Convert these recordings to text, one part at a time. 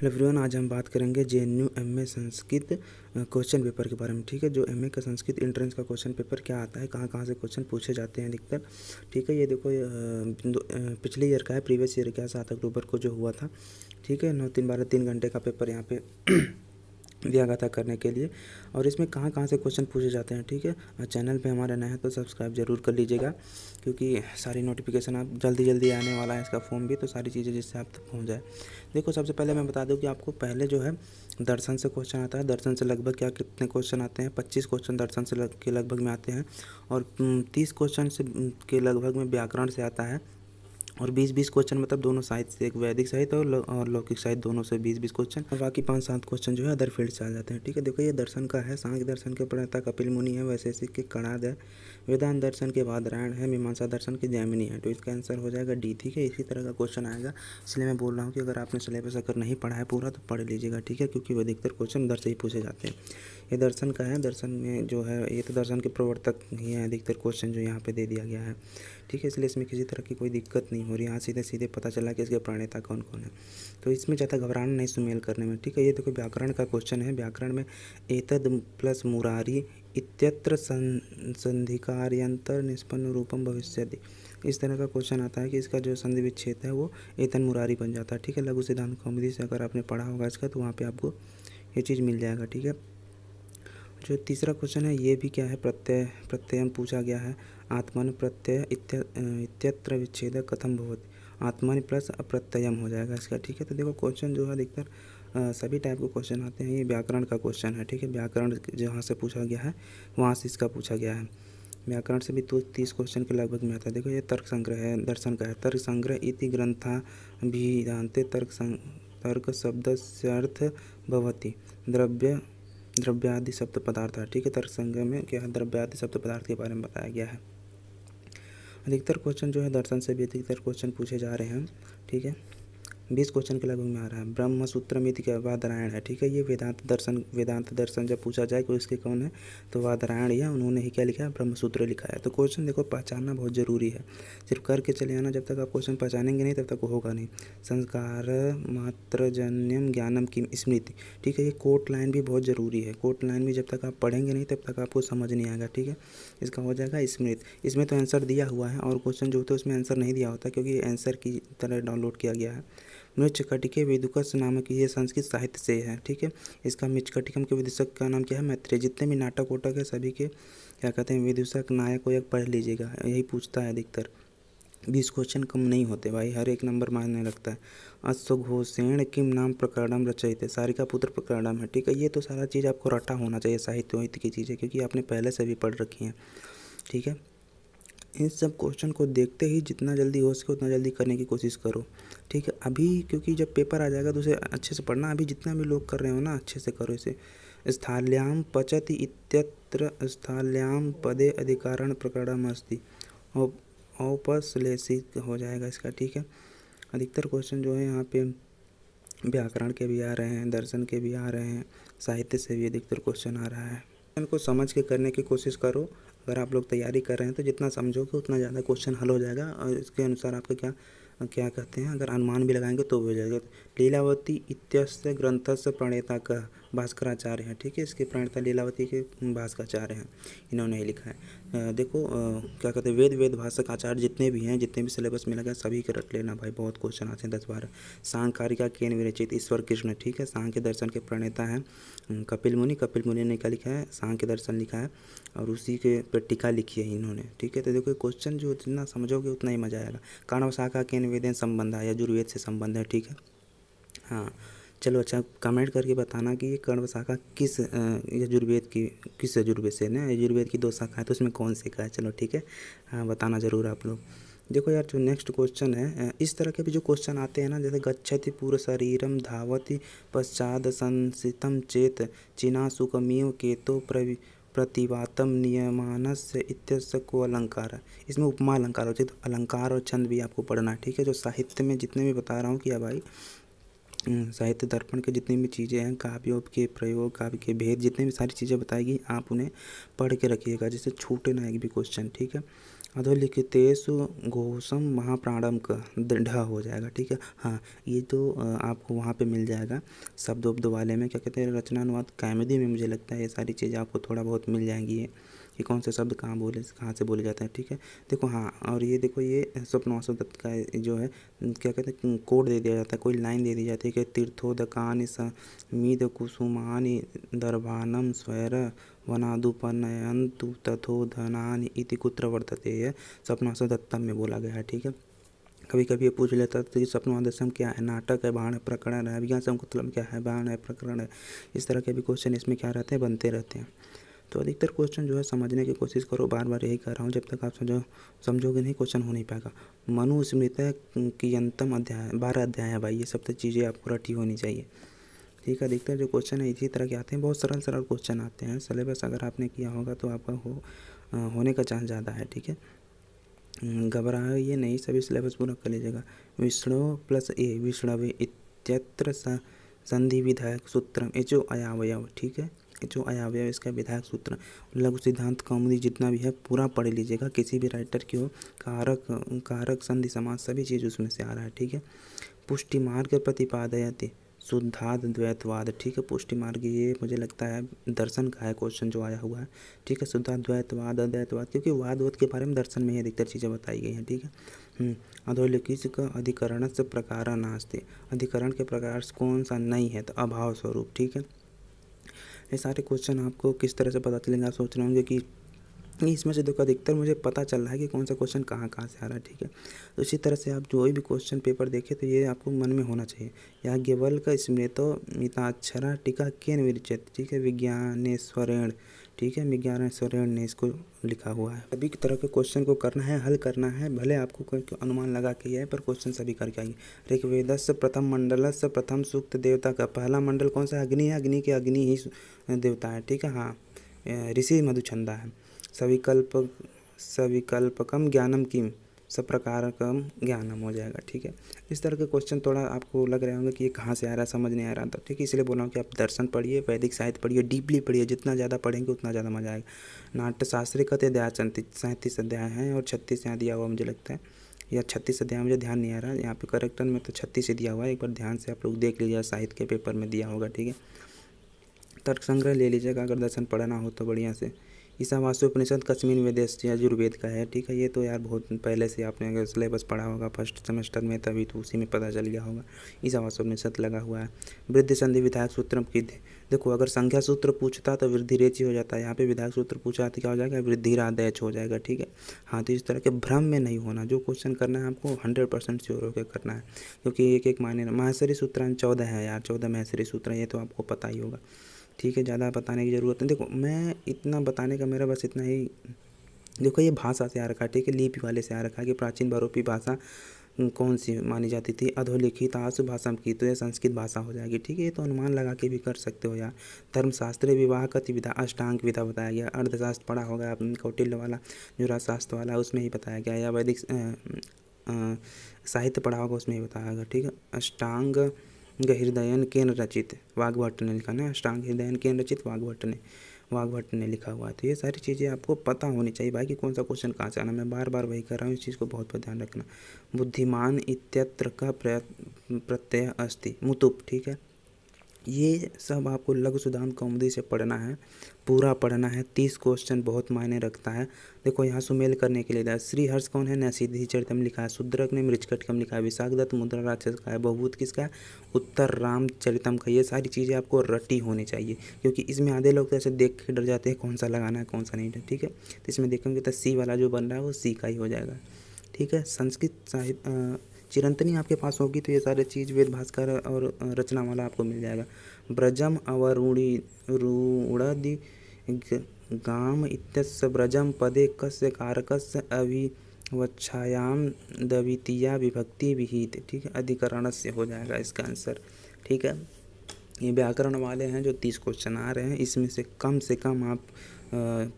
Hello everyone आज हम बात करेंगे J N U M A Sanskrit question paper के बारे में ठीक है जो एम ए का संस्कृत इंट्रेंस का क्वेश्चन पेपर क्या आता है कहाँ कहाँ से क्वेश्चन पूछे जाते हैं अधिकतर ठीक है ये देखो ये, पिछले ईयर का है प्रीवियस ईयर का है सात अक्टूबर को जो हुआ था ठीक है नौ तीन बारह तीन घंटे का पेपर यहाँ पे दिया गया था करने के लिए और इसमें कहाँ कहाँ से क्वेश्चन पूछे जाते हैं ठीक है और चैनल पे हमारा नया है तो सब्सक्राइब जरूर कर लीजिएगा क्योंकि सारी नोटिफिकेशन आप जल्दी जल्दी आने वाला है इसका फॉर्म भी तो सारी चीज़ें जिससे आप तक पहुँच जाए देखो सबसे पहले मैं बता दूँ कि आपको पहले जो है दर्शन से क्वेश्चन आता है दर्शन से लगभग क्या कितने क्वेश्चन आते हैं पच्चीस क्वेश्चन दर्शन से लग, के लगभग में आते हैं और तीस क्वेश्चन से के लगभग में व्याकरण से आता है और 20-20 क्वेश्चन मतलब दोनों साइड से एक वैदिक साहित्य और, और लौकिक साहित्य दोनों से 20-20 क्वेश्चन और बाकी पांच सात क्वेश्चन जो है अदर फील्ड से आ जाते हैं ठीक है देखो ये दर्शन का है सांख्य दर्शन के प्रणता कपिल मुनि है वैसे के कणाद है वेदांत दर्शन के बाद रायण है मीमांसा दर्शन के जैमिनी है तो इसका आंसर हो जाएगा डी ठीक है इसी तरह का क्वेश्चन आएगा इसलिए मैं बोल रहा हूँ कि अगर आपने सिलेबस अगर नहीं पढ़ा है पूरा तो पढ़ लीजिएगा ठीक है क्योंकि अधिकतर क्वेश्चन उधर से ही पूछे जाते हैं ये दर्शन का है दर्शन में जो है ये तो दर्शन के प्रवर्तक ही हैं अधिकतर क्वेश्चन जो यहाँ पे दे दिया गया है ठीक है इसलिए इसमें किसी तरह की कोई दिक्कत नहीं हो रही यहाँ सीधे सीधे पता चला कि इसके प्रणेता कौन कौन है तो इसमें ज़्यादा घबराना नहीं सुमेल करने में ठीक है ये देखो व्याकरण का क्वेश्चन है व्याकरण में एतद प्लस मुरारी इत्यत्र संधिकार्यंतर निष्पन्न रूपम भविष्य इस तरह का क्वेश्चन आता है कि इसका जो संधि विच्छेद है वो एतन मुरारी बन जाता है ठीक है लघु सिद्धांत कौमदी से अगर आपने पढ़ा होगा इसका तो वहाँ पर आपको ये चीज़ मिल जाएगा ठीक है जो तीसरा क्वेश्चन है ये भी क्या है प्रत्यय प्रत्यय में पूछा गया है आत्मन प्रत्यय इत्यत्र विच्छेद कथम बहुत आत्मन प्लस अप्रत्ययम हो जाएगा इसका ठीक है तो देखो क्वेश्चन जो है अधिकतर सभी टाइप के क्वेश्चन आते हैं ये व्याकरण का क्वेश्चन है ठीक है व्याकरण जहाँ से पूछा गया है वहाँ से इसका पूछा गया है व्याकरण से भी तो तीस क्वेश्चन के लगभग में आता है देखो ये तर्क संग्रह है दर्शन का है तर्क संग्रह इति ग्रंथा भी जानते तर्क संग तर्क शब्द से अर्थ भवती द्रव्य द्रव्यादि शब्द पदार्थ है ठीक है तर्कसंग में क्या है द्रव्यादि शब्द पदार्थ के बारे में बताया गया है अधिकतर क्वेश्चन जो है दर्शन से भी अधिकतर क्वेश्चन पूछे जा रहे हैं ठीक है बीस क्वेश्चन के लगभग में आ रहा है ब्रह्म सूत्र मिति का वादरायण है ठीक है ये वेदांत दर्शन वेदांत दर्शन जब पूछा जाए कि इसके कौन है तो वादरायण या उन्होंने ही क्या लिखा है ब्रह्म सूत्र लिखा है तो क्वेश्चन देखो पहचानना बहुत ज़रूरी है सिर्फ करके चले आना जब तक आप क्वेश्चन पहचानेंगे नहीं तब तक होगा नहीं संस्कार मात्रजन्यम ज्ञानम की स्मृति ठीक है ये कोट लाइन भी बहुत ज़रूरी है कोट लाइन भी जब तक आप पढ़ेंगे नहीं तब तक आपको समझ नहीं आएगा ठीक है इसका हो जाएगा स्मृति इसमें तो आंसर दिया हुआ है और क्वेश्चन जो होता है उसमें आंसर नहीं दिया होता क्योंकि आंसर की तरह डाउनलोड किया गया है मिचकटिके विदुकस नामक ये संस्कृत साहित्य से है ठीक है इसका मृच्छकटिकम के विदूषक का नाम क्या है मैत्रेय जितने भी नाटक वाटक है सभी के क्या कहते हैं विदूषक नायक एक पढ़ लीजिएगा यही पूछता है अधिकतर बीस क्वेश्चन कम नहीं होते भाई हर एक नंबर मानने लगता है अश्वघोषेण किम नाम प्रकरणम रचयित है सारिका पुत्र प्रकरणम है ठीक है ये तो सारा चीज़ आपको रटा होना चाहिए साहित्य वहित की चीज़ें क्योंकि आपने पहले से भी पढ़ रखी हैं ठीक है इन सब क्वेश्चन को देखते ही जितना जल्दी हो सके उतना जल्दी करने की कोशिश करो ठीक है अभी क्योंकि जब पेपर आ जाएगा तो उसे अच्छे से पढ़ना अभी जितना भी लोग कर रहे हो ना अच्छे से करो इसे स्थाल्याम पचति इत्यत्र स्थाल्याम पदे अधिकारण प्रकरण अस्ति औपश्लेषित हो जाएगा इसका ठीक है अधिकतर क्वेश्चन जो है यहाँ पे व्याकरण के भी आ रहे हैं दर्शन के भी आ रहे हैं साहित्य से भी अधिकतर क्वेश्चन आ रहा है को समझ के करने की कोशिश करो अगर आप लोग तैयारी कर रहे हैं तो जितना समझोगे उतना ज़्यादा क्वेश्चन हल हो जाएगा और इसके अनुसार आपका क्या क्या कहते हैं अगर अनुमान भी लगाएंगे तो भी हो जाएगा लीलावती इत्यस्य ग्रंथस्य प्रणेता का भास्कराचार्य हैं ठीक है इसके प्रणेता लीलावती के भास्कराचार्य हैं इन्होंने ही लिखा है देखो क्या कहते हैं वेद वेद भाषक आचार्य जितने भी हैं जितने भी सिलेबस में लगा सभी के रट लेना भाई बहुत क्वेश्चन आते हैं दस बारह सांग कारिका केन विरचित ईश्वर कृष्ण ठीक है सांग के दर्शन के प्रणेता हैं कपिल मुनि कपिल मुनि ने क्या लिखा है सांग के दर्शन लिखा है और उसी के पर टीका लिखी है इन्होंने ठीक है तो देखो क्वेश्चन जो जितना समझोगे उतना ही मजा आएगा कारण शाखा केन वेदन संबंध है या जुर्वेद से संबंध है ठीक है हाँ चलो अच्छा कमेंट करके बताना कि ये कर्ण शाखा किस यजुर्वेद की किस यजुर्वेद से ना यजुर्वेद की दो शाखा है तो उसमें कौन सी का है चलो ठीक है हाँ बताना ज़रूर आप लोग देखो यार जो नेक्स्ट क्वेश्चन है इस तरह के भी जो क्वेश्चन आते हैं ना जैसे गच्छति पूर्व शरीरम धावति पश्चात संसितम चेत चिना सुखमेव केतो प्रवि प्रतिवातम नियमानस इत्यस्य को अलंकार है इसमें उपमा अलंकार है तो अलंकार और छंद भी आपको पढ़ना ठीक है जो साहित्य में जितने भी बता रहा हूँ कि भाई साहित्य दर्पण के जितनी भी चीज़ें हैं काव्य के प्रयोग काव्य के भेद जितने भी सारी चीज़ें बताएगी आप उन्हें पढ़ के रखिएगा जिससे छूटे ना एक भी क्वेश्चन ठीक है अधोलिखितेश घोषम महाप्राणम का दृढ़ हो जाएगा ठीक है हाँ ये तो आपको वहाँ पे मिल जाएगा शब्द उब्द वाले में क्या कहते हैं रचना अनुवाद कैमेडी में मुझे लगता है ये सारी चीज़ें आपको थोड़ा बहुत मिल जाएंगी कि कौन सा शब्द कहाँ बोले कहाँ से बोले जाते हैं ठीक है देखो हाँ और ये देखो ये स्वप्नवासो दत्त का जो है क्या कहते हैं कोड दे दिया जाता है कोई लाइन दे दी जाती है कि दकान मीद कुसुमानि दरभानम स्वैर तथो धनान इति कुत्र वर्तते है स्वप्नवासो दत्तम में बोला गया है ठीक है कभी कभी ये पूछ लेता था कि सपनवा दशम क्या है नाटक है बाण है प्रकरण है अभिज्ञान संकुतलम क्या है बाण है प्रकरण है इस तरह के भी क्वेश्चन इसमें क्या रहते हैं बनते रहते हैं तो अधिकतर क्वेश्चन जो है समझने की कोशिश करो बार बार यही कह रहा हूँ जब तक आप समझो समझोगे नहीं क्वेश्चन हो नहीं पाएगा मनुस्मृत की अंतम अध्याय बारह अध्याय है भाई ये सब तो चीज़ें आपको रटी होनी चाहिए ठीक है अधिकतर जो क्वेश्चन है इसी तरह के आते हैं बहुत सरल सरल क्वेश्चन आते हैं सिलेबस अगर आपने किया होगा तो आपका हो होने का चांस ज़्यादा है ठीक है ये हम्म, नहीं सभी सिलेबस पूरा कर लीजिएगा विष्णु प्लस ए विष्णु इत्यत्र संधि विधायक सूत्र एचो अयावय ठीक है एचो अयावय इसका विधायक सूत्र लघु सिद्धांत कौमुदी जितना भी है पूरा पढ़ लीजिएगा किसी भी राइटर की हो कारक कारक संधि समाज सभी चीज़ उसमें से आ रहा है ठीक है पुष्टि मार्ग प्रतिपादयती शुद्धाद द्वैतवाद ठीक है पुष्टि मार्ग ये मुझे लगता है दर्शन का है क्वेश्चन जो आया हुआ है ठीक है शुद्धा द्वैतवाद अद्वैतवाद क्योंकि वाद वाद के बारे में दर्शन में ही अधिकतर चीज़ें बताई गई हैं ठीक है हम्म, अधोलिखित का अधिकरण से प्रकार नास्ते अधिकरण के प्रकार कौन सा नहीं है तो अभाव स्वरूप ठीक है ये सारे क्वेश्चन आपको किस तरह से पता चलेंगे आप सोच रहे होंगे कि इसमें से देखो अधिकतर मुझे पता चल रहा है कि कौन सा क्वेश्चन कहाँ कहाँ से आ रहा है ठीक है तो इसी तरह से आप जो भी क्वेश्चन पेपर देखें तो ये आपको मन में होना चाहिए याज्ञवल गेवल का इसमें तो मिताक्षरा अच्छा टीका केन विरचित ठीक है विज्ञानेश्वरण ठीक है विज्ञानेश्वरेण ने इसको लिखा हुआ है सभी तरह के क्वेश्चन को करना है हल करना है भले आपको कोई अनुमान लगा के है पर क्वेश्चन सभी करके आइए ऋग्वेद प्रथम मंडल से प्रथम सूक्त देवता का पहला मंडल कौन सा अग्नि है अग्नि के अग्नि ही देवता है ठीक है हाँ ऋषि मधुचंदा है सविकल्प सविकल्पकम ज्ञानम किम कम ज्ञानम हो जाएगा ठीक है इस तरह के क्वेश्चन थोड़ा आपको लग रहे होंगे कि ये कहाँ से आ रहा है समझ नहीं आ रहा था ठीक है इसलिए बोल रहा हूँ कि आप दर्शन पढ़िए वैदिक साहित्य पढ़िए डीपली पढ़िए जितना ज़्यादा पढ़ेंगे उतना ज़्यादा मजा आएगा नाट्यशास्त्री कत अध्याय सैंतीस अध्याय हैं और छत्तीस यहाँ दिया हुआ मुझे लगता है या छत्तीस अध्याय मुझे ध्यान नहीं आ रहा यहाँ पे करेक्टन में तो छत्तीस दिया हुआ है एक बार ध्यान से आप लोग देख लीजिए साहित्य के पेपर में दिया होगा ठीक है तर्क संग्रह ले लीजिएगा अगर दर्शन पढ़ना हो तो बढ़िया से ईसावास्योपनिषद का कश्मीर में देश यजुर्वेद का है ठीक है ये तो यार बहुत पहले से आपने अगर सिलेबस पढ़ा होगा फर्स्ट सेमेस्टर में तभी तो उसी में पता चल गया होगा ईसावास्योपनिषद लगा हुआ है वृद्धि संधि विधायक सूत्र की देखो अगर संख्या सूत्र पूछता तो वृद्धि रेचि हो जाता है यहाँ पे विधायक सूत्र पूछा तो क्या हो जाएगा वृद्धि राधैच हो जाएगा ठीक है हाँ तो इस तरह के भ्रम में नहीं होना जो क्वेश्चन करना है आपको हंड्रेड परसेंट श्योर होकर करना है क्योंकि एक एक मायने महेश्वरी सूत्र चौदह है यार चौदह महेश्वरी सूत्र ये तो आपको पता ही होगा ठीक है ज़्यादा बताने की ज़रूरत नहीं देखो मैं इतना बताने का मेरा बस इतना ही देखो ये भाषा से आ रखा है ठीक है लिपि वाले से आ रखा है कि प्राचीन भरोपी भाषा कौन सी मानी जाती थी अधोलिखित आशु भाषा की तो ये संस्कृत भाषा हो जाएगी ठीक है ये तो अनुमान लगा के भी कर सकते हो यार धर्मशास्त्र विवाह विधा अष्टांग विधा बताया गया अर्थशास्त्र पढ़ा होगा कौटिल्य वाला जो राजशास्त्र वाला उसमें ही बताया गया या वैदिक साहित्य पढ़ा होगा उसमें ही बताया गया ठीक है अष्टांग हृदयन केन रचित वाग्भट ने लिखा ना अष्टांग हृदयन केन रचित वाग्भट ने वाग्भट ने लिखा हुआ है तो ये सारी चीज़ें आपको पता होनी चाहिए भाई कि कौन सा क्वेश्चन कहाँ से आना मैं बार बार वही कर रहा हूँ इस चीज़ को बहुत बहुत ध्यान रखना बुद्धिमान इत्यत्र का प्रत्यय अस्थि मुतुप ठीक है ये सब आपको लघु सुधांत कॉमेडी से पढ़ना है पूरा पढ़ना है तीस क्वेश्चन बहुत मायने रखता है देखो यहाँ सुमेल करने के लिए श्री हर्ष कौन है नैसिद्धि चरितम लिखा है सुद्रक ने मृचकटकम लिखा है विशाख दत्त मुद्रा राक्षस का है बहुभूत किसका है उत्तर राम चरितम का ये सारी चीज़ें आपको रटी होनी चाहिए क्योंकि इसमें आधे लोग तो ऐसे देख के डर जाते हैं कौन सा लगाना है कौन सा नहीं ठीक है तो इसमें देखेंगे तो सी वाला जो बन रहा है वो सी का ही हो जाएगा ठीक है संस्कृत साहित्य चिरंतनी आपके पास होगी तो ये सारे चीज वेद भास्कर और रचना वाला आपको मिल जाएगा ब्रजम अवरूणी रूढ़ गाम इत्यस्य ब्रजम पदे कस्य कारकस्य वच्छायाम द्वितीया विभक्ति विहित ठीक है अधिकरण से हो जाएगा इसका आंसर ठीक है ये व्याकरण वाले हैं जो तीस क्वेश्चन आ रहे हैं इसमें से कम से कम आप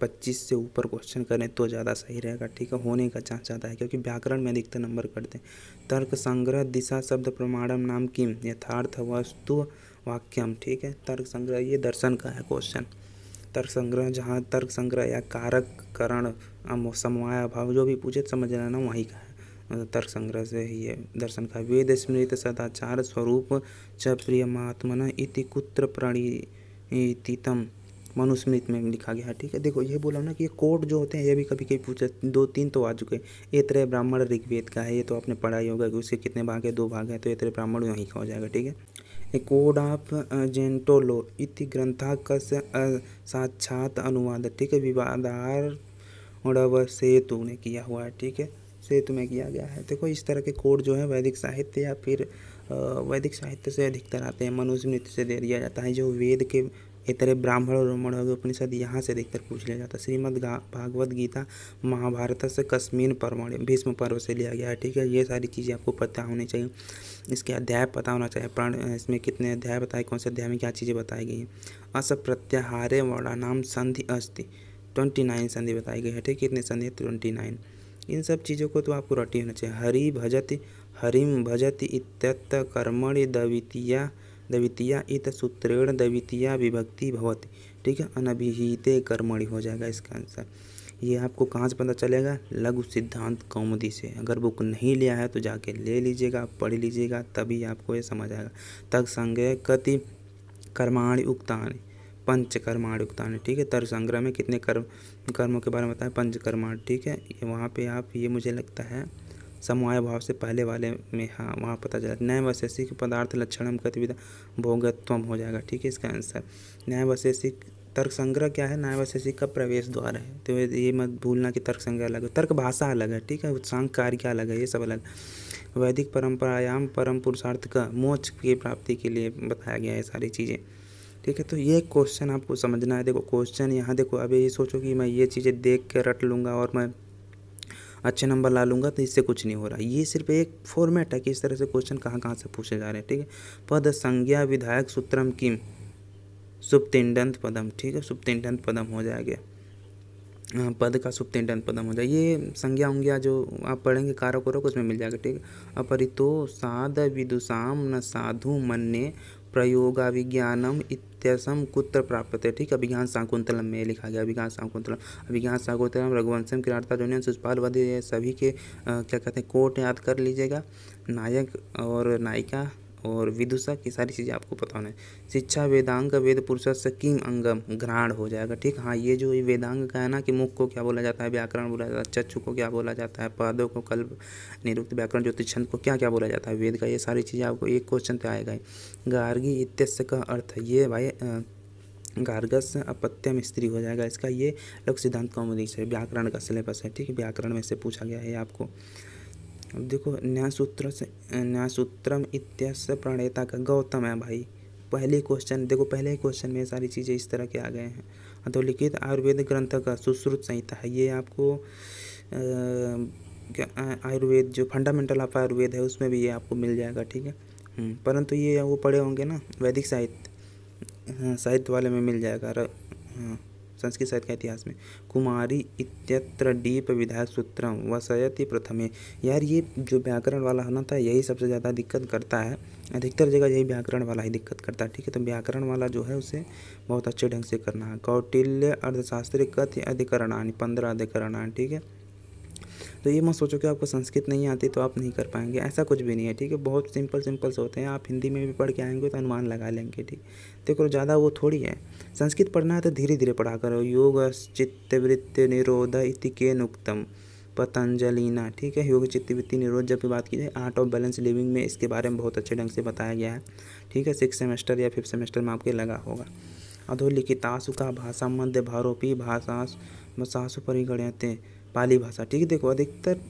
पच्चीस से ऊपर क्वेश्चन करें तो ज़्यादा सही रहेगा ठीक है होने का चांस ज़्यादा है क्योंकि व्याकरण में अधिकतर नंबर करते हैं तर्क संग्रह दिशा शब्द प्रमाणम नाम की यथार्थ वस्तु वाक्यम ठीक है तर्क संग्रह ये दर्शन का है क्वेश्चन तर्क संग्रह जहाँ तर्क संग्रह या कारक करण समवाय अभाव जो भी पूछे समझ लेना वहीं का है तर्क संग्रह से ही है दर्शन का वेद स्मृत सदाचार स्वरूप च प्रिय महात्मा इति कुत्र प्रणीतितम मनुस्मृत में लिखा गया है ठीक है देखो ये बोला ना कि ये कोट जो होते हैं ये भी कभी कभी पूछे दो तीन तो आ चुके हैं ये त्रय ब्राह्मण ऋग्वेद का है ये तो आपने पढ़ा ही होगा कि उसके कितने भाग है दो भाग है तो ये त्रय ब्राह्मण यहीं का हो जाएगा ठीक है कोड ऑफ जेंटोलो इति ग्रंथाकस साक्षात अनुवाद ठीक है विवादार सेतु ने किया हुआ है ठीक है सेतु में किया गया है देखो इस तरह के कोड जो है वैदिक साहित्य या फिर वैदिक साहित्य से अधिकतर आते हैं मनुष्य नृत्य से दे दिया जाता है जो वेद के इतरे ब्राह्मण और रोमण हो गए उपनिषद यहाँ से अधिकतर पूछ लिया जाता है श्रीमद भागवत गीता महाभारत से कश्मीर परमण भीष्म पर्व से लिया गया है ठीक है ये सारी चीज़ें आपको पता होनी चाहिए इसके अध्याय पता होना चाहिए प्राण इसमें कितने अध्याय बताए कौन से अध्याय में क्या चीज़ें बताई गई हैं वड़ा नाम संधि अस्थि ट्वेंटी नाइन संधि बताई गई है ठीक है कितने संधि है ट्वेंटी नाइन इन सब चीज़ों को तो आपको रटी होना चाहिए हरि भजति हरिम भजति इत्यत कर्मणि दवितिया दवितिया इत सूत्रेण दवितीया विभक्ति भवति ठीक है अनभिहिते कर्मणि हो जाएगा इसका आंसर ये आपको कहाँ से पता चलेगा लघु सिद्धांत कौमुदी से अगर बुक नहीं लिया है तो जाके ले लीजिएगा पढ़ लीजिएगा तभी आपको ये समझ आएगा तक संगे कति कर्माणि उक्तानि पंचकर्माणुक्ता ने ठीक है तर संग्रह में कितने कर्म कर्मों के बारे में बताया पंचकर्माण ठीक है वहाँ पे आप ये मुझे लगता है समवाय भाव से पहले वाले में हाँ वहाँ पता चला न्याय वैशेषिक पदार्थ लक्षण गतिविधि भोगत्वम हो जाएगा ठीक है इसका आंसर न्याय वैशेषिक तर्क संग्रह क्या है न्याय वैशेषिक का प्रवेश द्वार है तो ये मत भूलना कि तर्क संग्रह अलग है तर्क भाषा अलग है ठीक है उत्साह कार्य अलग है ये सब अलग वैदिक परंपरायाम परम पुरुषार्थ का मोक्ष की प्राप्ति के लिए बताया गया है सारी चीज़ें ठीक है तो ये क्वेश्चन आपको समझना है देखो क्वेश्चन यहाँ देखो अभी ये सोचो कि मैं ये चीज़ें देख के रट लूँगा और मैं अच्छे नंबर ला लूँगा तो इससे कुछ नहीं हो रहा ये सिर्फ एक फॉर्मेट है कि इस तरह से क्वेश्चन कहाँ कहाँ से पूछे जा रहे हैं ठीक है पद संज्ञा विधायक सूत्रम किम सुप्तिंडंत पदम ठीक है सुप्तिंडंत पदम हो जाएगा हाँ, पद का सुप्तिंडंत पदम हो जाए ये संज्ञा उंज्ञा जो आप पढ़ेंगे कारक उरक उसमें मिल जाएगा ठीक है अपरितो साध विदुषाम न साधु मन ने प्रयोगाभिज्ञानम् इत्यसं कुत्र प्राप्त है ठीक है अभिज्ञान शाकुंतलम में लिखा गया अभिज्ञान शाकुंतलम अभिज्ञान शाकुंतलम रघुवंशम किराता जोनियन सुषपाल वधे सभी के आ, क्या कहते हैं कोट याद कर लीजिएगा नायक और नायिका और विदुषा की सारी चीज़ें आपको पता होना है शिक्षा वेदांग वेद पुरुष सकीम अंगम घ्राण हो जाएगा ठीक हाँ ये जो ये वेदांग का है ना कि मुख को क्या बोला जाता है व्याकरण बोला जाता है चक्षु को क्या बोला जाता है पादों को कल्प निरुक्त व्याकरण ज्योतिष छंद को क्या क्या बोला जाता है वेद का ये सारी चीज़ें आपको एक क्वेश्चन पे आएगा गार्गी इत्यस्य का अर्थ ये भाई गार्गस अपत्यम स्त्री हो जाएगा इसका ये लोक सिद्धांत कौमुदी से व्याकरण का सिलेबस है ठीक है व्याकरण में से पूछा गया है आपको अब देखो सूत्र से सूत्रम इत्यस्य प्रणेता का गौतम है भाई पहले क्वेश्चन देखो पहले क्वेश्चन में सारी चीज़ें इस तरह के आ गए हैं अधोलिखित आयुर्वेद ग्रंथ का सुश्रुत संहिता है ये आपको आयुर्वेद जो फंडामेंटल ऑफ आयुर्वेद है उसमें भी ये आपको मिल जाएगा ठीक है हम्म, परंतु ये वो पढ़े होंगे ना वैदिक साहित्य हाँ, साहित्य वाले में मिल जाएगा हाँ संस्कृत साहित्य के इतिहास में कुमारी इत्यत्र डीप विधायक सूत्रम वसयति प्रथमे यार ये जो व्याकरण वाला होना था तो यही सबसे ज़्यादा दिक्कत करता है अधिकतर जगह यही व्याकरण वाला ही दिक्कत करता है ठीक है तो व्याकरण वाला जो है उसे बहुत अच्छे ढंग से करना है कौटिल्य अर्थशास्त्री कथ्य अधिकरणानि पंद्रह अधिकरणानि ठीक है तो ये मत सोचो कि आपको संस्कृत नहीं आती तो आप नहीं कर पाएंगे ऐसा कुछ भी नहीं है ठीक है बहुत सिंपल सिंपल से होते हैं आप हिंदी में भी पढ़ के आएंगे तो अनुमान लगा लेंगे ठीक देखो ज़्यादा वो थोड़ी है संस्कृत पढ़ना है तो धीरे धीरे पढ़ा करो योग चित्तवृत्ति निरोध इति के नुक्तम पतंजलिना ठीक है योग चित्तवृत्ति निरोध जब भी बात की जाए आर्ट ऑफ बैलेंस लिविंग में इसके बारे में बहुत अच्छे ढंग से बताया गया है ठीक है सिक्स सेमेस्टर या फिफ्थ सेमेस्टर में आपके लगा होगा अधोलिखितासु का भाषा मध्य भारोपी भाषा सासु परिगण्यते पाली भाषा ठीक है देखो अधिकतर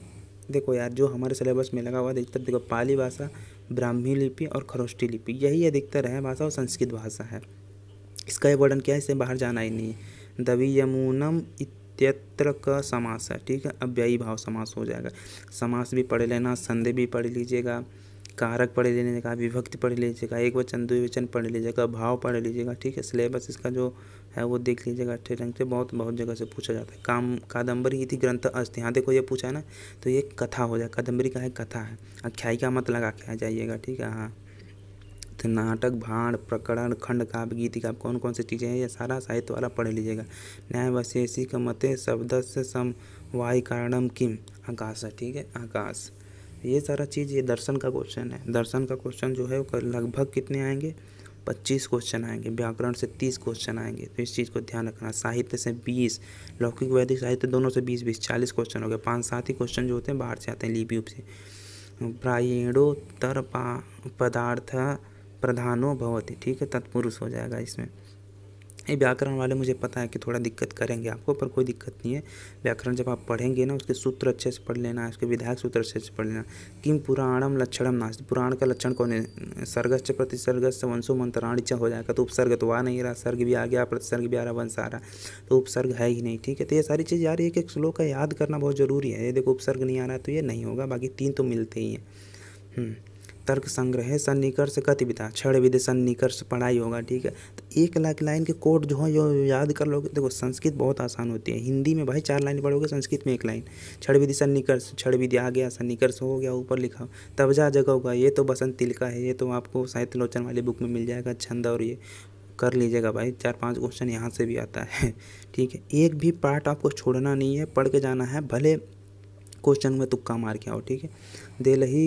देखो यार जो हमारे सिलेबस में लगा हुआ अधिकतर देखो पाली भाषा ब्राह्मी लिपि और खरोष्टी लिपि यही अधिकतर है भाषा और संस्कृत भाषा है इसका वर्णन क्या है इसे बाहर जाना ही नहीं है दवी यमुनम इत्यत्र का समास है ठीक है अव्ययी भाव समास हो जाएगा समास भी पढ़ लेना संधि भी पढ़ लीजिएगा कारक पढ़ लीजिएगा विभक्ति पढ़ लीजिएगा एक वचन द्विवचन पढ़ लीजिएगा भाव पढ़ लीजिएगा ठीक है सिलेबस इसका जो है वो देख लीजिएगा अच्छे ढंग से बहुत बहुत जगह से पूछा जाता है काम कादम्बरी यदि ग्रंथ अस्त यहाँ देखो ये पूछा है ना तो ये कथा हो जाए कादम्बरी का है कथा है आख्यायिका मत लगा के आ जाइएगा ठीक है हाँ तो नाटक भाण प्रकरण खंड काव्य गीति काव्य कौन कौन सी चीज़ें हैं ये सारा साहित्य वाला पढ़ लीजिएगा न्याय वशेषिक मते शब्द से समवाय कारणम किम आकाश है ठीक है आकाश ये सारा चीज़ ये दर्शन का क्वेश्चन है दर्शन का क्वेश्चन जो है वो लगभग कितने आएंगे पच्चीस क्वेश्चन आएंगे व्याकरण से तीस क्वेश्चन आएंगे तो इस चीज़ को ध्यान रखना साहित्य से बीस लौकिक वैदिक साहित्य दोनों से बीस बीस चालीस क्वेश्चन हो गए पाँच सात ही क्वेश्चन जो होते हैं बाहर से आते हैं लिपि से प्रायणोत्तर पदार्थ प्रधानो भवती ठीक है तत्पुरुष हो जाएगा इसमें ये व्याकरण वाले मुझे पता है कि थोड़ा दिक्कत करेंगे आपको पर कोई दिक्कत नहीं है व्याकरण जब आप पढ़ेंगे ना उसके सूत्र अच्छे से पढ़ लेना उसके विधायक सूत्र अच्छे से पढ़ लेना किम पुराणम लक्षणम नाश पुराण का लक्षण कौन है सर्गस् प्रति सर्गस् वंशो मंत्राणी चाह हो जाएगा तो उपसर्ग तो आ नहीं रहा सर्ग भी आ गया प्रतिसर्ग भी आ रहा वंश आ रहा तो उपसर्ग है ही नहीं ठीक है तो ये सारी चीज़ यार एक एक श्लोक का याद करना बहुत ज़रूरी है ये देखो उपसर्ग नहीं आ रहा तो ये नहीं होगा बाकी तीन तो मिलते ही हैं हम्म। तर्क संग्रह सन्निकर्ष गतिविधा क्षण विधि सन्निकर्ष पढ़ाई होगा ठीक है तो एक लाख लाइन के कोड जो है जो याद कर लोगे देखो संस्कृत बहुत आसान होती है हिंदी में भाई चार लाइन पढ़ोगे संस्कृत में एक लाइन क्षण विधि सन्निकर्ष क्षण विधि आ गया सन्निकर्ष हो गया ऊपर लिखा जा जगह होगा ये तो बसंत तिलका है ये तो आपको साहित्य लोचन वाली बुक में मिल जाएगा छंद और ये कर लीजिएगा भाई चार पांच क्वेश्चन यहाँ से भी आता है ठीक है एक भी पार्ट आपको छोड़ना नहीं है पढ़ के जाना है भले क्वेश्चन में तुक्का मार के आओ ठीक है दिल ही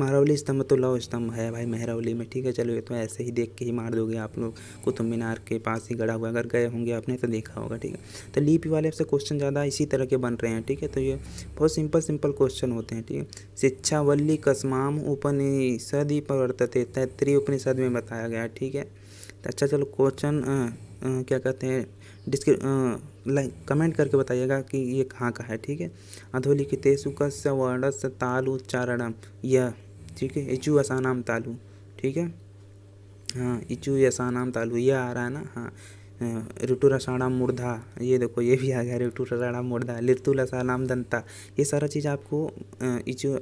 महरौली स्तंभ तो लव स्तंभ है भाई महरौली में ठीक है चलो ये तो ऐसे ही देख के ही मार दोगे आप लोग कुतुब मीनार के पास ही गड़ा हुआ अगर गए होंगे आपने तो देखा होगा ठीक है तो लीप वाले आपसे क्वेश्चन ज़्यादा इसी तरह के बन रहे हैं ठीक है तो ये बहुत सिंपल सिंपल क्वेश्चन होते हैं ठीक है शिक्षा वल्ली कसमाम उपनिषद ही प्रवर्तते तैतरी उपनिषद में बताया गया ठीक है तो अच्छा चलो क्वेश्चन क्या कहते हैं डिस्क्रि लाइक कमेंट करके बताइएगा कि ये कहाँ का है ठीक है अधोली की तेसुक सवर्णस तालु चारणम यह ठीक है इचू असानाम तालु ठीक है हाँ इचू यसानाम तालु यह आ रहा है ना हाँ ऋतु रसाणाम मुर्धा ये देखो ये भी आ गया ऋतु रसाणाम मूर्धा लितु लसानाम दंता ये सारा चीज़ आपको इचु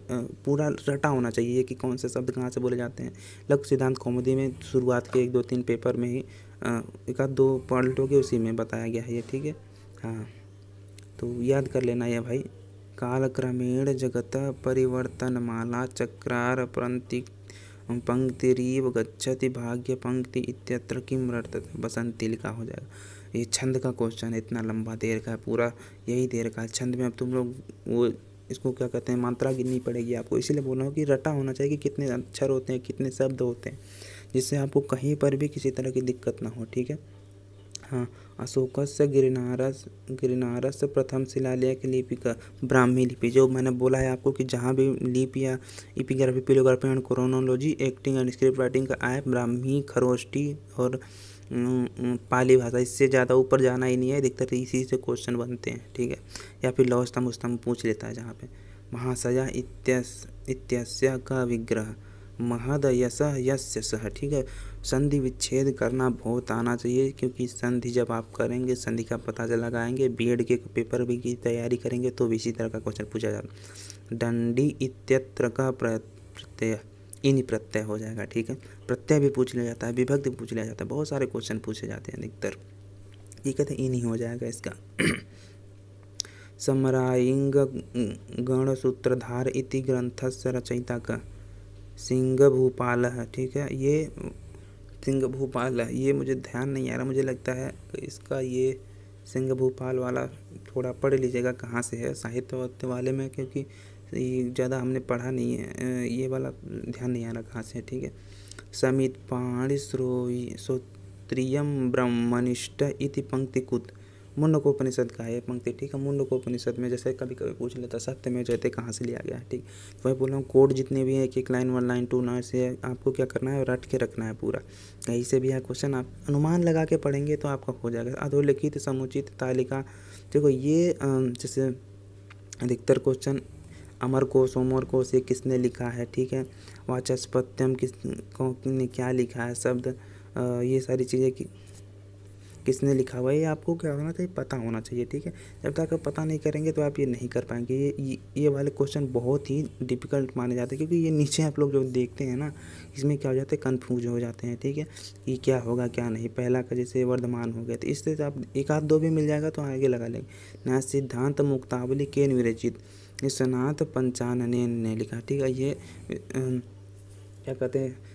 पूरा रटा होना चाहिए कि कौन से शब्द कहाँ से बोले जाते हैं लघु सिद्धांत कौमुदी में शुरुआत के एक दो तीन पेपर में ही एक दो दो हो गए उसी में बताया गया है ये ठीक है हाँ तो याद कर लेना यह भाई कालक्रमेण जगत परिवर्तन माला चक्रार पंक्ति रीव गच्छति भाग्य पंक्ति इत्यत्र किम वर्तत बसंतिल का हो जाएगा ये छंद का क्वेश्चन है इतना लंबा देर का है पूरा यही देर का है छंद में अब तुम लोग वो इसको क्या कहते हैं मात्रा गिननी पड़ेगी आपको इसीलिए बोल रहा हूँ कि रटा होना चाहिए कि कितने अक्षर होते हैं कितने शब्द होते हैं जिससे आपको कहीं पर भी किसी तरह की दिक्कत ना हो ठीक है था से गिरनारस से प्रथम शिलालेख लिपि का ब्राह्मी लिपि जो मैंने बोला है आपको कि जहाँ भी लिपि या epigraphy palaeography and chronology acting and script writing का आए ब्राह्मी खरोष्टी और पाली भाषा इससे ज़्यादा ऊपर जाना ही नहीं है अधिकतर इसी से क्वेश्चन बनते हैं ठीक है या फिर लौस्तम उस्तम पूछ लेता है जहाँ पे महासजा इत्यस इत्यस्य का विग्रह महादयसह यश सह ठीक है संधि विच्छेद करना बहुत आना चाहिए क्योंकि संधि जब आप करेंगे संधि का पता लगाएंगे बीएड के पेपर भी की तैयारी करेंगे तो भी इसी तरह का क्वेश्चन पूछा जाता दंडी इत्यत्र का प्रत्यय इन प्रत्यय हो जाएगा ठीक है प्रत्यय भी पूछ लिया जाता है विभक्त भी पूछ लिया जाता है बहुत सारे क्वेश्चन पूछे जाते हैं अधिकतर ये कहते हैं इन हो जाएगा इसका समरायिंग गणसूत्रधार इति ग्रंथस्य रचयिता का सिंह भूपाल है ठीक है ये सिंह भूपाल है ये मुझे ध्यान नहीं आ रहा मुझे लगता है इसका ये सिंह भूपाल वाला थोड़ा पढ़ लीजिएगा कहाँ से है साहित्य वाले में क्योंकि ज़्यादा हमने पढ़ा नहीं है ये वाला ध्यान नहीं आ रहा कहाँ से है ठीक है समित पाणी पाणिश्रोई सोत्रियम ब्रह्मनिष्ठ इति पंक्ति कुत मुंडकोपनिषद का है ये पंक्ति ठीक है मुंडकोपनिषद में जैसे कभी कभी पूछ लेता सत्य में जयते कहाँ से लिया गया है ठीक वही बोल रहा हूँ कोड जितने भी हैं एक एक line one line two nine से आपको क्या करना है रट के रखना है पूरा कहीं से भी है क्वेश्चन आप अनुमान लगा के पढ़ेंगे तो आपका हो जाएगा अधोलिखित समुचित तालिका देखो ये जैसे अधिकतर क्वेश्चन अमर कोश सोमर कोश ये किसने लिखा है ठीक है वाचस्पत्यम किस को ने क्या लिखा है शब्द ये सारी चीज़ें किसने लिखा हुआ है ये आपको क्या होना चाहिए पता होना चाहिए ठीक है जब तक आप पता नहीं करेंगे तो आप ये नहीं कर पाएंगे ये ये वाले क्वेश्चन बहुत ही डिफिकल्ट माने जाते हैं क्योंकि ये नीचे आप लोग जो देखते हैं ना इसमें क्या हो जाता है कन्फ्यूज हो जाते हैं ठीक है कि क्या होगा क्या नहीं पहला का जैसे वर्धमान हो गया तो इससे आप एक आध दो भी मिल जाएगा तो आगे लगा लेंगे ना सिद्धांत मुक्तावली के विरचित विश्वनाथ पंचानने ने लिखा ठीक है ये क्या कहते हैं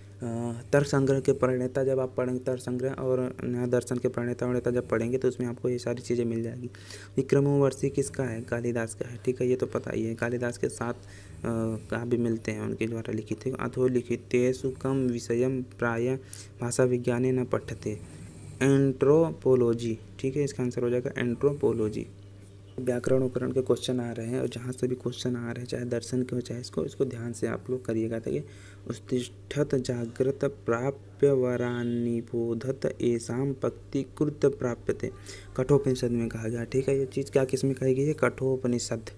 तर्क संग्रह के प्रणेता जब आप पढ़ेंगे तर्क संग्रह और दर्शन के प्रणेता वर्णेता जब पढ़ेंगे तो उसमें आपको ये सारी चीज़ें मिल जाएगी विक्रमोवर्षी किसका है कालिदास का है ठीक है ये तो पता ही है कालिदास के साथ काव्य मिलते हैं उनके द्वारा लिखित है अधोलिखित सुकम विषयम प्राय भाषा विज्ञान न पठते एंट्रोपोलॉजी ठीक है इसका आंसर हो जाएगा एंट्रोपोलॉजी व्याकरण उपकरण के क्वेश्चन आ रहे हैं और जहाँ से भी क्वेश्चन आ रहे हैं चाहे दर्शन के हो चाहे इसको इसको ध्यान से आप लोग करिएगा ताकि तो उत्तिष्ठत जागृत प्राप्य वरानिबोधत पक्ति कृत प्राप्य थे कठोपनिषद में कहा गया ठीक है ये चीज़ क्या किस में कही गई है कठोपनिषद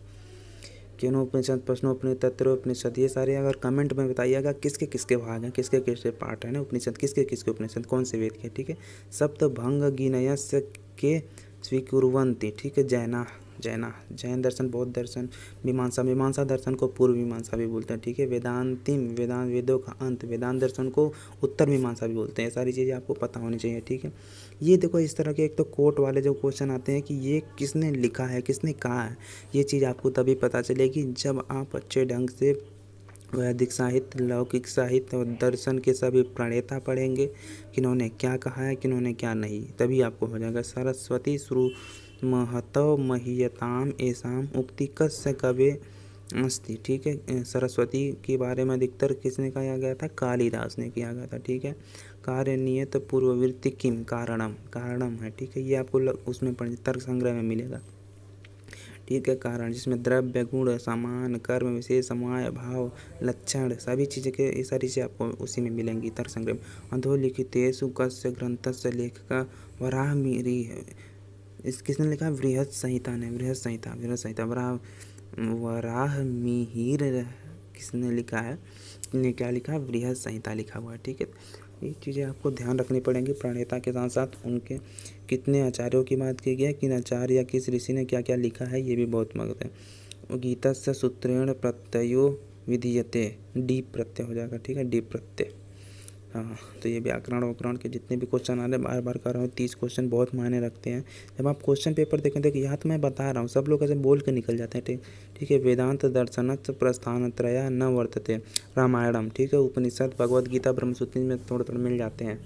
केनोपनिषद प्रश्नोपनिषद तत्रोपनिषद ये सारे अगर कमेंट में बताइएगा किसके किसके भाग हैं किसके किसके पार्ट हैं उपनिषद किसके किसके उपनिषद कौन से वेद के ठीक है सप्त भंग गिनयस्य के स्वीकुरवंती ठीक है जैना जैना जैन दर्शन बौद्ध दर्शन मीमांसा मीमांसा दर्शन को पूर्व मीमांसा भी बोलते हैं ठीक है वेदांतिम वेदांत वेदों का अंत वेदांत दर्शन को उत्तर मीमांसा भी बोलते हैं सारी चीज़ें आपको पता होनी चाहिए ठीक है ये देखो इस तरह के एक तो कोर्ट वाले जो क्वेश्चन आते हैं कि ये किसने लिखा है किसने कहा है ये चीज़ आपको तभी पता चलेगी जब आप अच्छे ढंग से वैदिक साहित्य लौकिक साहित्य और दर्शन के सभी प्रणेता पढ़ेंगे किन्होंने क्या कहा है किन्होंने क्या नहीं तभी आपको हो जाएगा सरस्वती शुरू महतौ महीयताम ऐसा उक्ति कस्य कवे अस्ति ठीक है सरस्वती के बारे में अधिकतर किसने कहा गया था कालिदास ने किया गया था ठीक है कार्य नियत पूर्ववृत्ति किम कारणम कारणम है ठीक है ये आपको लग, उसमें तर्क संग्रह में मिलेगा ठीक है कारण जिसमें द्रव्य गुण समान कर्म विशेष समय भाव लक्षण सभी चीज़ें के ये सारी चीज़ें आपको उसी में मिलेंगी तर्क संग्रह अधोलिखितेशु कस्य से लेखका वराह मीरी इस किसने लिखा वृहद संहिता ने बृहद संहिता वृहद संहिता वराह वराह मिहिर किसने लिखा है ने क्या लिखा है बृहद संहिता लिखा हुआ है ठीक है ये चीज़ें आपको ध्यान रखनी पड़ेंगी प्रणेता के साथ साथ उनके कितने आचार्यों की बात की गई है किन आचार्य या किस ऋषि ने क्या क्या लिखा है ये भी बहुत महत्व है गीता से सूत्रेण प्रत्ययो विधीयते डीप प्रत्यय हो जाएगा ठीक है डीप प्रत्यय हाँ, तो ये व्याकरण व्याकरण के जितने भी क्वेश्चन आ रहे हैं बार बार कर रहा हूँ तीस क्वेश्चन बहुत मायने रखते हैं जब आप क्वेश्चन पेपर देखें देखिए यहाँ तो मैं बता रहा हूँ सब लोग ऐसे बोल के निकल जाते हैं ठीक ठीक है वेदांत दर्शनत प्रस्थान त्रया न वर्तते रामायणम ठीक है उपनिषद भगवद गीता ब्रह्मसूत्र में थोड़े थोड़े मिल जाते हैं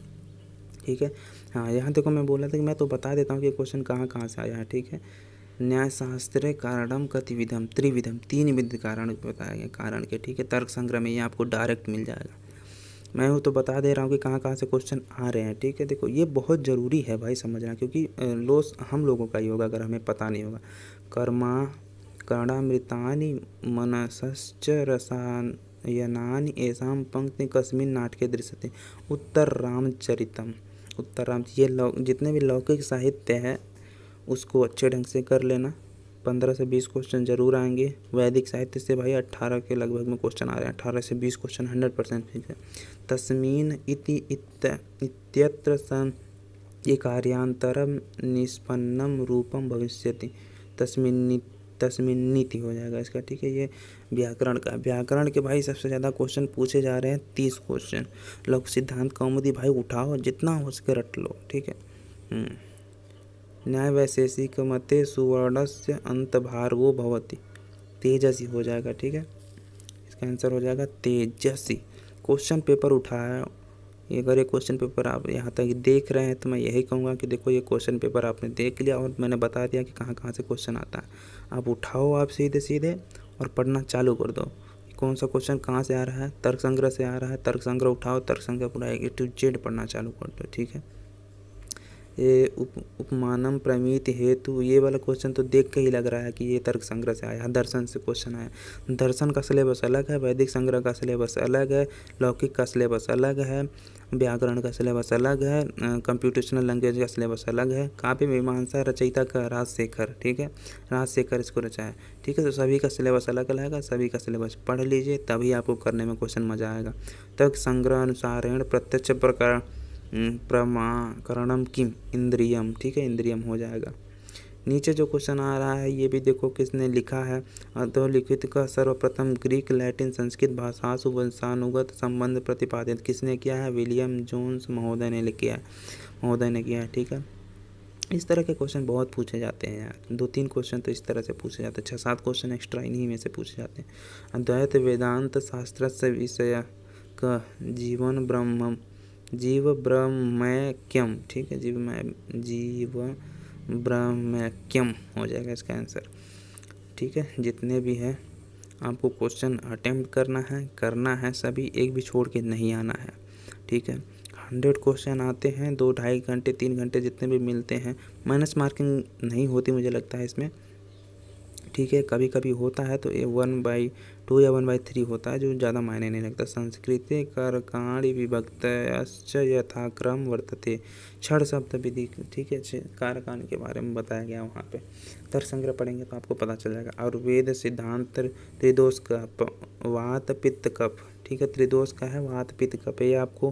ठीक है हाँ यहाँ देखो मैं बोला था कि मैं तो बता देता हूँ कि क्वेश्चन कहाँ कहाँ से आया है ठीक है न्याय न्यायशास्त्र कारणम कतिविधम त्रिविधम तीन विध कारण बताया गया कारण के ठीक है तर्क संग्रह में ये आपको डायरेक्ट मिल जाएगा मैं हूँ तो बता दे रहा हूँ कि कहाँ कहाँ से क्वेश्चन आ रहे हैं ठीक है देखो ये बहुत ज़रूरी है भाई समझना क्योंकि लोस हम लोगों का ही होगा अगर हमें पता नहीं होगा कर्मा कर्णामृतानि मनसश्च रसान यनानि पंक्ति कस्मिन नाटके दृश्य थे उत्तर रामचरितम उत्तर राम ये लौ जितने भी लौकिक साहित्य है उसको अच्छे ढंग से कर लेना पंद्रह से बीस क्वेश्चन जरूर आएंगे वैदिक साहित्य से भाई अट्ठारह के लगभग में क्वेश्चन आ रहे हैं अट्ठारह से बीस क्वेश्चन हंड्रेड परसेंट ठीक है तस्मीन इति इत इत्यत्र सन ये कार्यांतरम निष्पन्नम रूपम भविष्य तस्मिन नीति हो जाएगा इसका ठीक है ये व्याकरण का व्याकरण के भाई सबसे ज़्यादा क्वेश्चन पूछे जा रहे हैं तीस क्वेश्चन लोग सिद्धांत कौमुदी भाई उठाओ जितना हो सके रट लो ठीक है हम्म। मते सुवर्ण से अंत अंतभार्गो भवति तेजसी हो जाएगा ठीक है इसका आंसर हो जाएगा तेजसी क्वेश्चन पेपर उठाया अगर ये क्वेश्चन पेपर आप यहाँ तक देख रहे हैं तो मैं यही कहूँगा कि देखो ये क्वेश्चन पेपर आपने देख लिया और मैंने बता दिया कि कहाँ कहाँ से क्वेश्चन आता है आप उठाओ आप सीधे सीधे और पढ़ना चालू कर दो कौन सा क्वेश्चन कहाँ से आ रहा है तर्क संग्रह से आ रहा है तर्क संग्रह उठाओ तर्क संग्रह पूरा एक टू जेड पढ़ना चालू कर दो ठीक है ये उप उपमानम प्रमित हेतु ये वाला क्वेश्चन तो देख के ही लग रहा है कि ये तर्क संग्रह से आया दर्शन से क्वेश्चन आया दर्शन का सिलेबस अलग है वैदिक संग्रह का सिलेबस अलग है लौकिक का सिलेबस अलग है व्याकरण का सिलेबस अलग है कंप्यूटेशनल लैंग्वेज का सिलेबस अलग है काफ़ी मीमांसा रचयिता का राजशेखर ठीक है राजशेखर इसको रचा है ठीक है तो सभी का सिलेबस अलग अलग है सभी का सिलेबस पढ़ लीजिए तभी आपको करने में क्वेश्चन मजा आएगा तर्क संग्रह अनुसारेण प्रत्यक्ष प्रकरण हम्म, प्रमाकरणम किम इंद्रियम ठीक है इंद्रियम हो जाएगा नीचे जो क्वेश्चन आ रहा है ये भी देखो किसने लिखा है अधोलिखित का सर्वप्रथम ग्रीक लैटिन संस्कृत भाषा सुवंशानुगत संबंध प्रतिपादित किसने किया है विलियम जोन्स महोदय ने लिखा है महोदय ने किया है ठीक है इस तरह के क्वेश्चन बहुत पूछे जाते हैं यार दो तीन क्वेश्चन तो इस तरह से पूछे जाते हैं छः सात क्वेश्चन एक्स्ट्रा इन्हीं में से पूछे जाते हैं अद्वैत वेदांत शास्त्र से विषय का जीवन ब्रह्म जीव ब्रह्मैक्यम ठीक है जीव जीव ब्रह्मैक्यम हो जाएगा इसका आंसर ठीक है जितने भी है आपको क्वेश्चन अटेम्प्ट करना है करना है सभी एक भी छोड़ के नहीं आना है ठीक है हंड्रेड क्वेश्चन आते हैं दो ढाई घंटे तीन घंटे जितने भी मिलते हैं माइनस मार्किंग नहीं होती मुझे लगता है इसमें ठीक है कभी कभी होता है तो ये वन बाई टू या वन बाई थ्री होता है जो ज़्यादा मायने नहीं रखता संस्कृति कांड विभक्त यथाक्रम वर्तते छठ शब्द विधि ठीक है कांड के बारे में बताया गया वहाँ पे तर संग्रह पढ़ेंगे तो आपको पता चल जाएगा और वेद सिद्धांत त्रिदोष कप वात पित्त कप ठीक है त्रिदोष का है वात पित्त कप ये आपको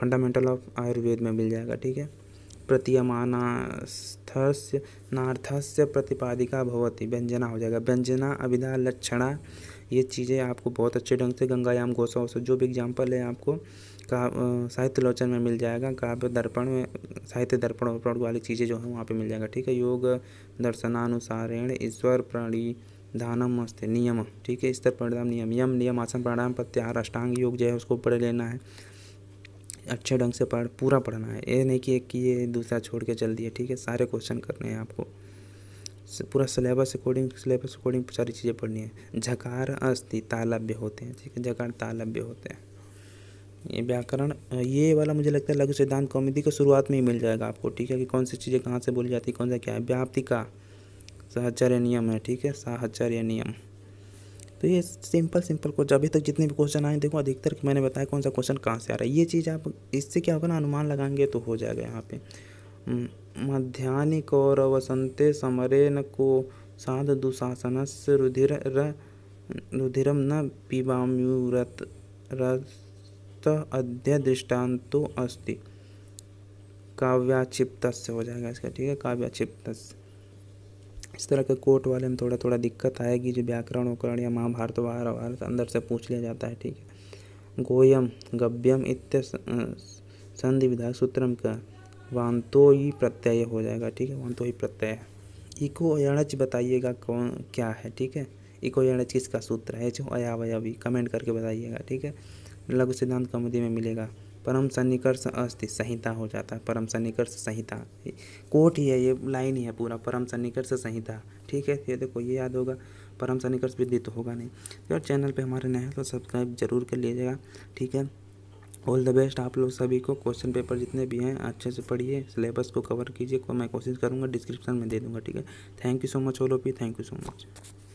फंडामेंटल ऑफ आयुर्वेद में मिल जाएगा ठीक है प्रतीयमानार्थस्य नार्थस्य प्रतिपादिका भवति व्यंजना हो जाएगा व्यंजना अविधा लक्षणा ये चीज़ें आपको बहुत अच्छे ढंग से गंगायाम गोसा वोसा जो भी एग्जाम्पल है आपको का साहित्य लोचन में मिल जाएगा काव्य दर्पण में साहित्य दर्पण उपरण वाली चीज़ें जो है वहाँ पे मिल जाएगा ठीक है योग दर्शनानुसारेण ईश्वर प्राणी धानम मस्त नियम ठीक है स्तर परिणाम नियम यम नियम आसन प्राणायाम प्रत्याहार अष्टांग योग जो है उसको पढ़ लेना है अच्छे ढंग से पढ़ पूरा पढ़ना है ये नहीं कि एक कि ये दूसरा छोड़ के चल दिया ठीक है सारे क्वेश्चन करने हैं आपको पूरा सिलेबस अकॉर्डिंग सिलेबस अकॉर्डिंग सारी चीज़ें पढ़नी है झकार अस्थि तालब्य होते हैं ठीक है झकार तालब्य होते हैं ये व्याकरण ये वाला मुझे लगता है लघु सिद्धांत कॉमेडी का शुरुआत में ही मिल जाएगा आपको ठीक है कि कौन सी चीज़ें कहाँ से बोली जाती है कौन सा क्या है व्याप्ति का साहचर्य नियम है ठीक है साहचर्य नियम तो ये सिंपल सिंपल क्वेश्चन अभी तक जितने भी क्वेश्चन आए देखो अधिकतर मैंने बताया कौन सा क्वेश्चन कहाँ से आ रहा है ये चीज़ आप इससे क्या होगा ना अनुमान लगाएंगे तो हो जाएगा यहाँ पे मध्याह्न कौर वसंते न को साध से रुधिर रुधिरम न पीबाम्यूरत रत अध्य दृष्टान्तो अस्ति काव्याक्षिप्त हो जाएगा इसका ठीक है काव्याक्षिप्त इस तरह के कोर्ट वाले में थोड़ा थोड़ा दिक्कत आएगी जो व्याकरण उकरण या महाभारत वगैरह अंदर से पूछ लिया जाता है ठीक है गोयम गव्यम इत्य संधि विधा सूत्रम का वांतो ही प्रत्यय हो जाएगा ठीक है वांतो ही प्रत्यय इको अयणच बताइएगा कौन क्या है ठीक है इको अयणच किसका सूत्र है जो अयावया कमेंट करके बताइएगा ठीक है लघु सिद्धांत कौमुदी में मिलेगा परम सन्निकर्ष अस्थि संहिता हो जाता है परम सन्निकर्ष संहिता कोट ही है ये लाइन ही है पूरा परम सन्निकर्ष संहिता ठीक है ये देखो ये याद होगा परम सन्निकर्ष विद्युत तो होगा नहीं तो यार चैनल पे हमारे नए तो सब्सक्राइब जरूर कर लीजिएगा ठीक है ऑल द बेस्ट आप लोग सभी को क्वेश्चन पेपर जितने भी हैं अच्छे से पढ़िए सिलेबस को कवर कीजिए को मैं कोशिश करूँगा डिस्क्रिप्शन में दे दूँगा ठीक है थैंक यू सो मच ओलोपी थैंक यू सो मच